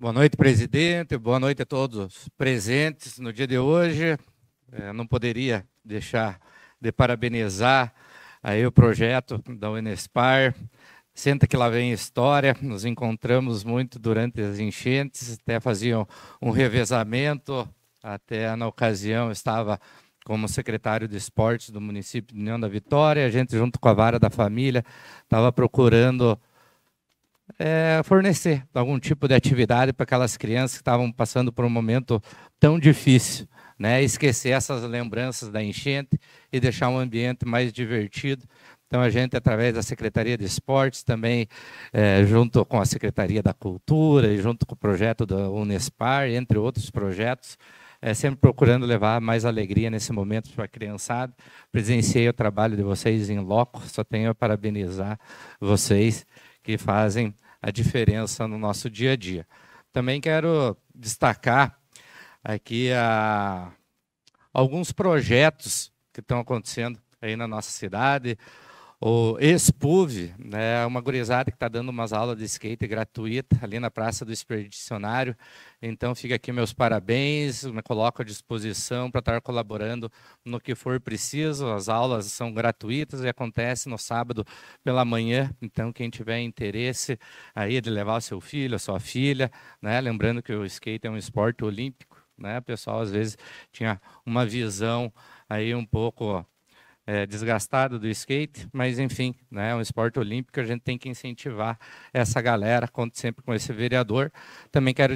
Boa noite, presidente. Boa noite a todos presentes no dia de hoje. Eu é, não poderia deixar de parabenizar aí o projeto da Unespar. Senta que lá vem história. Nos encontramos muito durante as enchentes, até faziam um revezamento. Até na ocasião estava como secretário de esportes do município de União da Vitória. A gente, junto com a vara da família, estava procurando é, fornecer algum tipo de atividade para aquelas crianças que estavam passando por um momento tão difícil. Né, esquecer essas lembranças da enchente e deixar um ambiente mais divertido. Então, a gente, através da Secretaria de Esportes, também é, junto com a Secretaria da Cultura e junto com o projeto da Unespar, entre outros projetos, é, sempre procurando levar mais alegria nesse momento para a criançada. Presenciei o trabalho de vocês em loco, só tenho a parabenizar vocês que fazem a diferença no nosso dia a dia. Também quero destacar aqui a, ah, alguns projetos que estão acontecendo aí na nossa cidade, o Expuv, né, é uma gurizada que está dando umas aulas de skate gratuita ali na Praça do Expedicionário. Então, fica aqui meus parabéns, me coloco à disposição para estar tá colaborando no que for preciso. As aulas são gratuitas e acontece no sábado pela manhã. Então, quem tiver interesse aí de levar o seu filho, a sua filha, né, lembrando que o skate é um esporte olímpico, né, o pessoal às vezes tinha uma visão aí um pouco é, desgastada do skate, mas enfim, né, é um esporte olímpico, a gente tem que incentivar essa galera, conto sempre com esse vereador. Também quero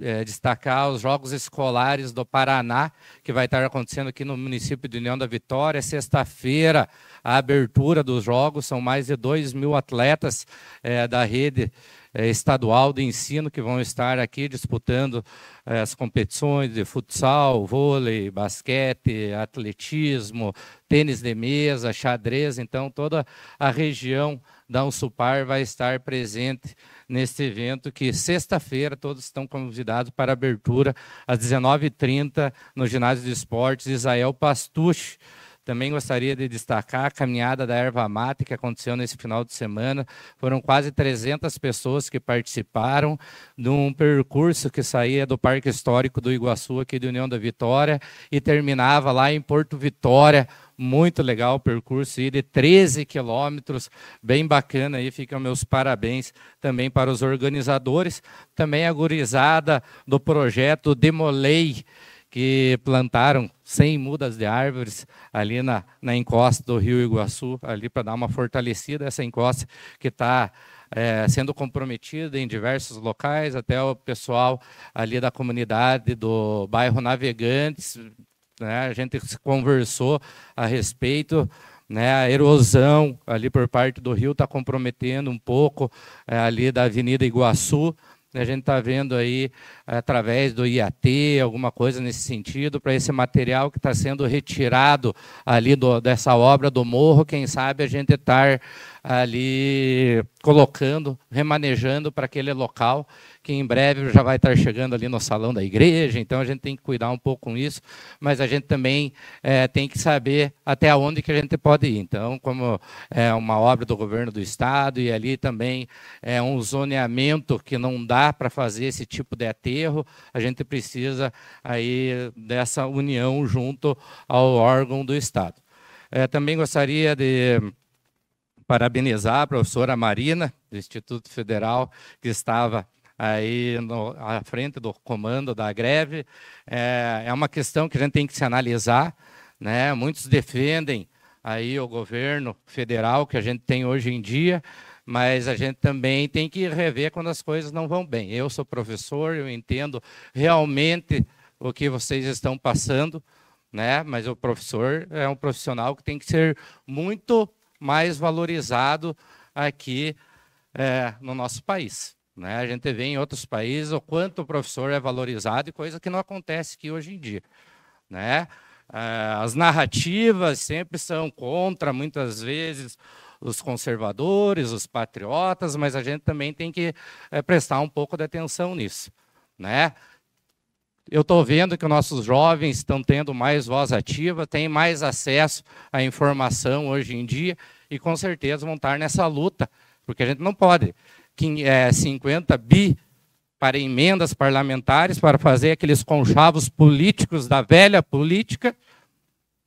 é, destacar os Jogos Escolares do Paraná, que vai estar acontecendo aqui no município de União da Vitória, sexta-feira, a abertura dos jogos, são mais de 2 mil atletas é, da rede é, estadual de ensino que vão estar aqui disputando é, as competições de futsal, vôlei, basquete, atletismo, tênis de mesa, xadrez. Então, toda a região da Unsupar vai estar presente neste evento que sexta-feira todos estão convidados para abertura às 19h30 no Ginásio de Esportes Israel Pastuche. Também gostaria de destacar a caminhada da erva mate que aconteceu nesse final de semana. Foram quase 300 pessoas que participaram de um percurso que saía do Parque Histórico do Iguaçu, aqui de União da Vitória, e terminava lá em Porto Vitória, muito legal o percurso de 13 quilômetros, bem bacana aí, ficam meus parabéns também para os organizadores, também a gurizada do projeto Demolei, que plantaram 100 mudas de árvores ali na, na encosta do Rio Iguaçu, ali para dar uma fortalecida essa encosta que está é, sendo comprometida em diversos locais, até o pessoal ali da comunidade do bairro Navegantes, né, a gente conversou a respeito, né, a erosão ali por parte do rio está comprometendo um pouco é, ali da Avenida Iguaçu, né? A gente está vendo aí, através do IAT, alguma coisa nesse sentido, para esse material que está sendo retirado ali do, dessa obra do morro, quem sabe a gente estar tá ali colocando, remanejando para aquele local que em breve já vai estar chegando ali no salão da igreja, então a gente tem que cuidar um pouco com isso, mas a gente também é, tem que saber até onde que a gente pode ir. Então, como é uma obra do governo do estado e ali também é um zoneamento que não dá para fazer esse tipo de aterro, a gente precisa aí dessa união junto ao órgão do estado. É, também gostaria de parabenizar a professora Marina, do Instituto Federal, que estava aí no, à frente do comando da greve. É, é uma questão que a gente tem que se analisar. Né? Muitos defendem aí o governo federal que a gente tem hoje em dia, mas a gente também tem que rever quando as coisas não vão bem. Eu sou professor, eu entendo realmente o que vocês estão passando, né? Mas o professor é um profissional que tem que ser muito mais valorizado aqui é, no nosso país. Né? A gente vê em outros países o quanto o professor é valorizado e coisa que não acontece aqui hoje em dia. Né? Ah, as narrativas sempre são contra, muitas vezes, os conservadores, os patriotas, mas a gente também tem que é, prestar um pouco de atenção nisso. Né? Eu estou vendo que nossos jovens estão tendo mais voz ativa, têm mais acesso à informação hoje em dia e com certeza vão estar nessa luta, porque a gente não pode 50 é, bi para emendas parlamentares, para fazer aqueles conchavos políticos da velha política,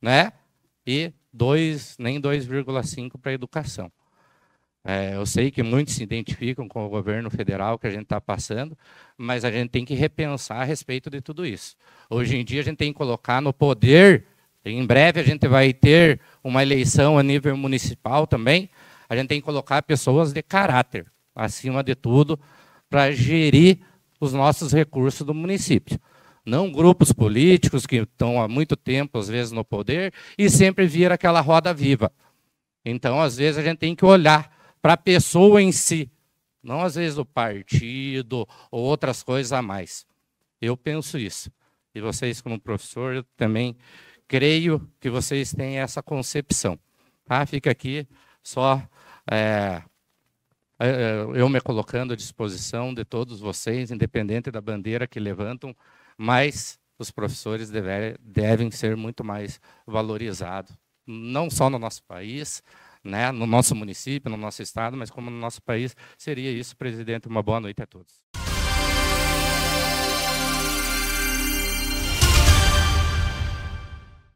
né? e dois, nem 2,5 para a educação. É, eu sei que muitos se identificam com o governo federal que a gente está passando, mas a gente tem que repensar a respeito de tudo isso. Hoje em dia, a gente tem que colocar no poder. Em breve, a gente vai ter uma eleição a nível municipal também. A gente tem que colocar pessoas de caráter acima de tudo, para gerir os nossos recursos do município. Não grupos políticos que estão há muito tempo, às vezes, no poder e sempre vira aquela roda viva. Então, às vezes, a gente tem que olhar para a pessoa em si, não às vezes o partido ou outras coisas a mais. Eu penso isso. E vocês, como professor, eu também creio que vocês têm essa concepção. Ah, Fica aqui só é, é, é, eu me colocando à disposição de todos vocês, independente da bandeira que levantam, mas os professores devem ser muito mais valorizados, não só no nosso país, né, no nosso município, no nosso estado, mas como no nosso país. Seria isso, presidente. Uma boa noite a todos.